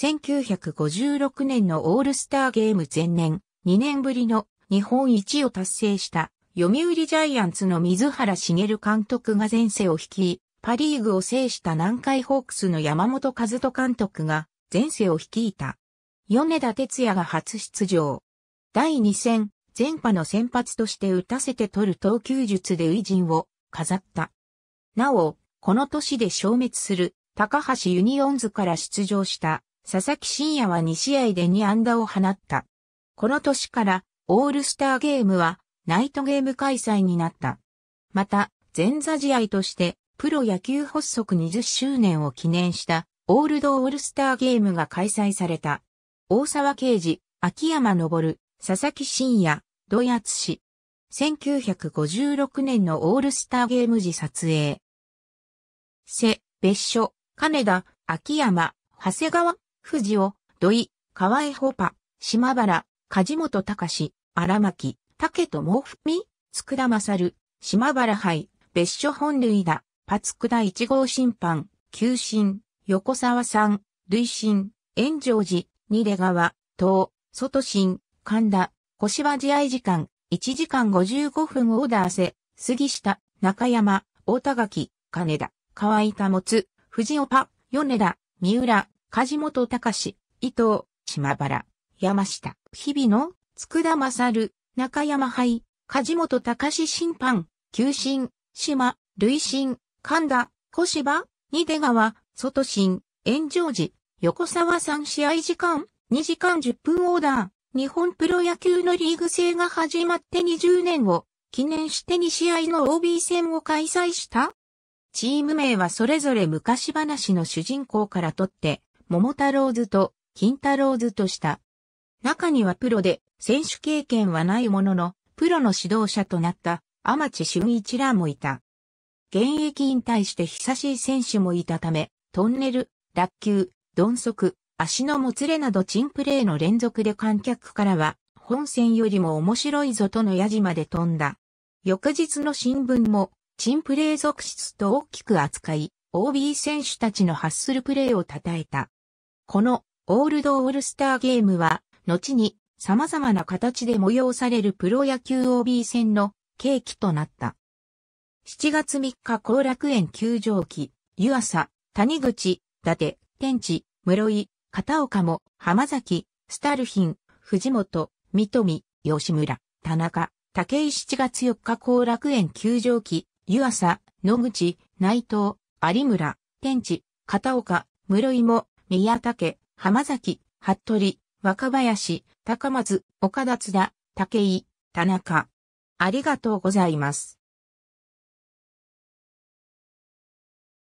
1956年のオールスターゲーム前年、2年ぶりの日本一を達成した読売ジャイアンツの水原茂監督が前世を引き、パリーグを制した南海ホークスの山本和人監督が前世を率いた。米田哲也が初出場。第2戦、前波の先発として打たせて取る投球術で偉人を飾った。なお、この年で消滅する高橋ユニオンズから出場した佐々木真也は2試合で2安打を放った。この年からオールスターゲームはナイトゲーム開催になった。また、前座試合としてプロ野球発足20周年を記念したオールドオールスターゲームが開催された。大沢啓治、秋山昇、佐々木真也、土谷津氏。1956年のオールスターゲーム時撮影。せ、別所、金田、秋山、長谷川、藤尾、土井、河合穂パ、島原、梶本隆、荒牧、竹と毛文、佃勝、島原杯、別所本塁打、パツクダ一号審判、球審、横沢さん、累進、炎上寺、二出川、東、外進、神田、小は試合時間、1時間55分オーダーせ、杉下、中山、大田垣、金田、河合保つ、藤尾パ、米田、三浦、梶本隆、伊藤、島原、山下、日々の、佃勝、中山杯、梶本隆審判、急審、島、累進、神田、小芝、二出川、外審、炎上寺、横沢3試合時間、2時間10分オーダー、日本プロ野球のリーグ制が始まって20年を記念して2試合の OB 戦を開催したチーム名はそれぞれ昔話の主人公からとって、桃太郎図と金太郎図とした。中にはプロで選手経験はないものの、プロの指導者となった天地俊一らもいた。現役引退して久しい選手もいたため、トンネル、落球、鈍足、足のもつれなどチンプレーの連続で観客からは、本戦よりも面白いぞとの矢島で飛んだ。翌日の新聞も、チンプレー続出と大きく扱い、OB 選手たちのハッスルプレーを称えた。このオールドオールスターゲームは、後に様々な形で催されるプロ野球 OB 戦の契機となった。7月3日後楽園球場期、湯浅、谷口、伊達、天地、室井、片岡も、浜崎、スタルヒン、藤本、三富、吉村、田中、武井7月4日後楽園球場期、湯浅、野口、内藤、有村、天地、片岡、室井も、宮武、浜崎、服部、若林、高松、岡田津田、武井、田中。ありがとうございます。